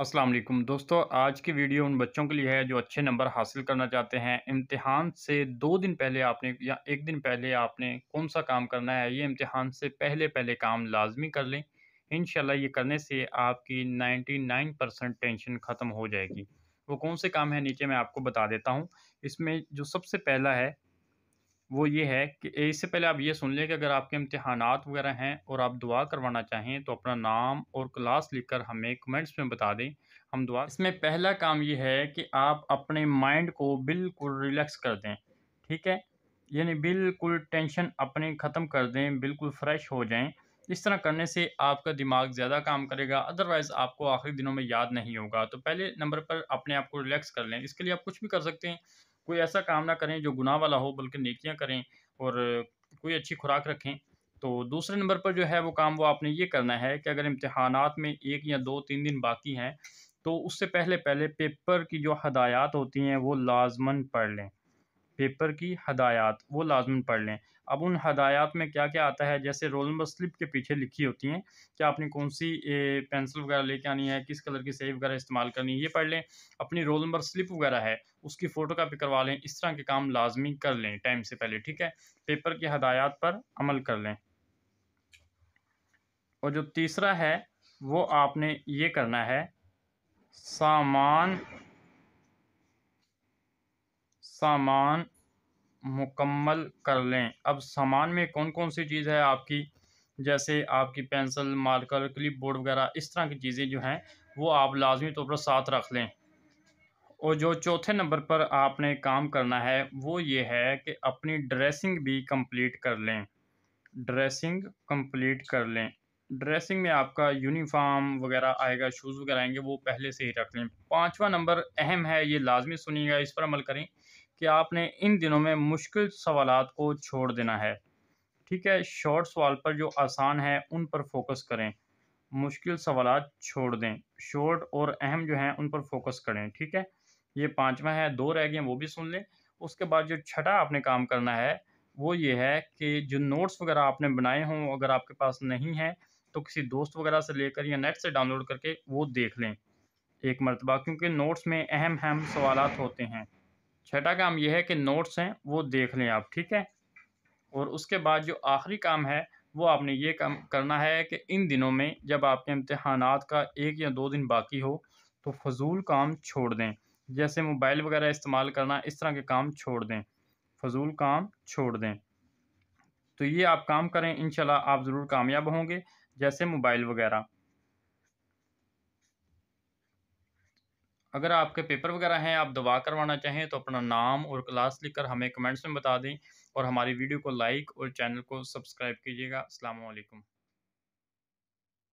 असलम दोस्तों आज की वीडियो उन बच्चों के लिए है जो अच्छे नंबर हासिल करना चाहते हैं इम्तिहान से दो दिन पहले आपने या एक दिन पहले आपने कौन सा काम करना है ये इम्तिहान से पहले पहले काम लाजमी कर लें इन ये करने से आपकी नाइन्टी नाइन परसेंट टेंशन ख़त्म हो जाएगी वो कौन से काम है नीचे मैं आपको बता देता हूँ इसमें जो सबसे पहला है वो ये है कि इससे पहले आप ये सुन लें कि अगर आपके इम्तहान वगैरह हैं और आप दुआ करवाना चाहें तो अपना नाम और क्लास लिखकर हमें कमेंट्स में बता दें हम दुआ इसमें पहला काम ये है कि आप अपने माइंड को बिल्कुल रिलैक्स कर दें ठीक है यानी बिल्कुल टेंशन अपने ख़त्म कर दें बिल्कुल फ्रेश हो जाएं इस तरह करने से आपका दिमाग ज़्यादा काम करेगा अदरवाइज़ आपको आखिरी दिनों में याद नहीं होगा तो पहले नंबर पर अपने आप को रिलैक्स कर लें इसके लिए आप कुछ भी कर सकते हैं कोई ऐसा काम ना करें जो गुनाह वाला हो बल्कि नेकियां करें और कोई अच्छी खुराक रखें तो दूसरे नंबर पर जो है वो काम वो आपने ये करना है कि अगर इम्तहान में एक या दो तीन दिन बाकी हैं तो उससे पहले पहले पेपर की जो हदायत होती हैं वो लाजमन पढ़ लें पेपर की हदायत वो लाजमन पढ़ लें अब उन हदायत में क्या क्या आता है जैसे रोल नंबर स्लिप के पीछे लिखी होती हैं कि आपने कौन सी पेंसिल वगैरह लेके आनी है किस कलर की सेव वगैरह इस्तेमाल करनी है ये पढ़ लें अपनी रोल नंबर स्लिप वगैरह है उसकी फ़ोटो कापी करवा लें इस तरह के काम लाजमी कर लें टाइम से पहले ठीक है पेपर की हदायत पर अमल कर लें और जो तीसरा है वो आपने ये करना है सामान सामान मुकम्मल कर लें अब सामान में कौन कौन सी चीज़ है आपकी जैसे आपकी पेंसिल मार्कर क्लिप बोर्ड वगैरह इस तरह की चीज़ें जो हैं वो आप लाजमी तौर पर साथ रख लें और जो चौथे नंबर पर आपने काम करना है वो ये है कि अपनी ड्रेसिंग भी कंप्लीट कर लें ड्रेसिंग कंप्लीट कर लें ड्रेसिंग में आपका यूनिफॉर्म वगैरह आएगा शूज़ वगैरह आएंगे वो पहले से ही रख लें पाँचवा नंबर अहम है ये लाजमी सुनिएगा इस पर अमल करें कि आपने इन दिनों में मुश्किल सवाल को छोड़ देना है ठीक है शॉर्ट सवाल पर जो आसान है उन पर फोकस करें मुश्किल सवाल छोड़ दें शॉर्ट और अहम जो हैं उन पर फोकस करें ठीक है ये पाँचवा है दो रह गए वो भी सुन लें उसके बाद जो छठा आपने काम करना है वो ये है कि जो नोट्स वगैरह आपने बनाए हों अगर आपके पास नहीं है तो किसी दोस्त वगैरह से लेकर या नेट से डाउनलोड करके वो देख लें एक मरतबा क्योंकि नोट्स में अहम अहम सवाल होते हैं छठा काम यह है कि नोट्स हैं वो देख लें आप ठीक है और उसके बाद जो आखिरी काम है वो आपने ये काम करना है कि इन दिनों में जब आपके इम्तहान का एक या दो दिन बाकी हो तो फजूल काम छोड़ दें जैसे मोबाइल वगैरह इस्तेमाल करना इस तरह के काम छोड़ दें फजूल काम छोड़ दें तो ये आप काम करें इनशाला आप ज़रूर कामयाब होंगे जैसे मोबाइल वगैरह अगर आपके पेपर वगैरह हैं आप दवा करवाना चाहें तो अपना नाम और क्लास लिखकर हमें कमेंट्स में बता दें और हमारी वीडियो को लाइक और चैनल को सब्सक्राइब कीजिएगा अल्लाम